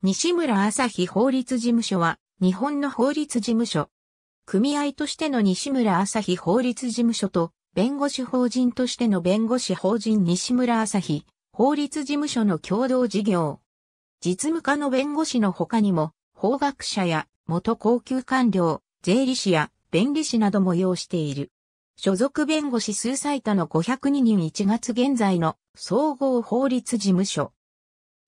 西村朝日法律事務所は、日本の法律事務所。組合としての西村朝日法律事務所と、弁護士法人としての弁護士法人西村朝日法律事務所の共同事業。実務課の弁護士の他にも、法学者や元高級官僚、税理士や弁理士なども要している。所属弁護士数最多の502人1月現在の総合法律事務所。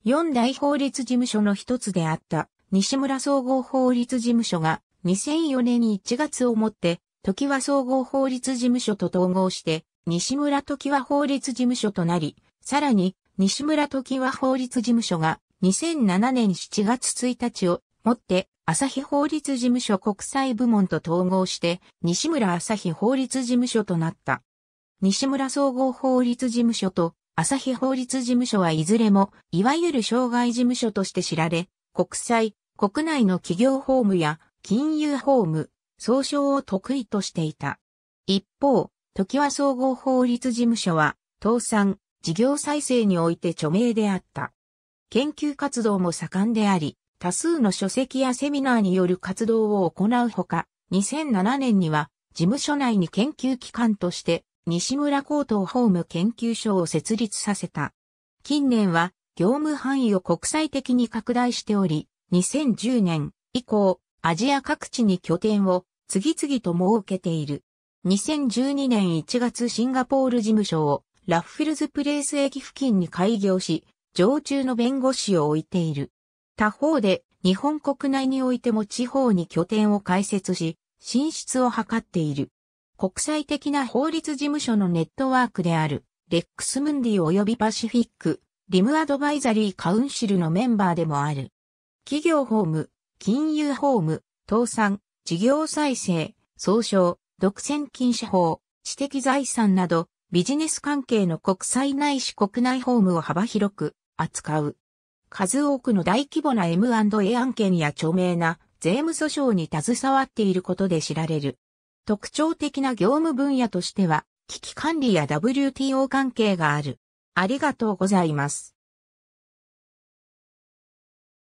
四大法律事務所の一つであった西村総合法律事務所が2004年1月をもって時は総合法律事務所と統合して西村時は法律事務所となり、さらに西村時は法律事務所が2007年7月1日をもって朝日法律事務所国際部門と統合して西村朝日法律事務所となった。西村総合法律事務所と朝日法律事務所はいずれも、いわゆる障害事務所として知られ、国際、国内の企業法務や金融法務、総称を得意としていた。一方、時は総合法律事務所は、倒産、事業再生において著名であった。研究活動も盛んであり、多数の書籍やセミナーによる活動を行うほか、2007年には事務所内に研究機関として西村高等法務研究所を設立させた。近年は業務範囲を国際的に拡大しており、2010年以降、アジア各地に拠点を次々と設けている。2012年1月シンガポール事務所をラッフィルズプレイス駅付近に開業し、常駐の弁護士を置いている。他方で日本国内においても地方に拠点を開設し、進出を図っている。国際的な法律事務所のネットワークである、レックスムンディ及びパシフィック、リムアドバイザリーカウンシルのメンバーでもある。企業法務、金融法務、倒産、事業再生、総称、独占禁止法、知的財産など、ビジネス関係の国際ないし国内法務を幅広く扱う。数多くの大規模な M&A 案件や著名な税務訴訟に携わっていることで知られる。特徴的な業務分野としては、危機管理や WTO 関係がある。ありがとうございます。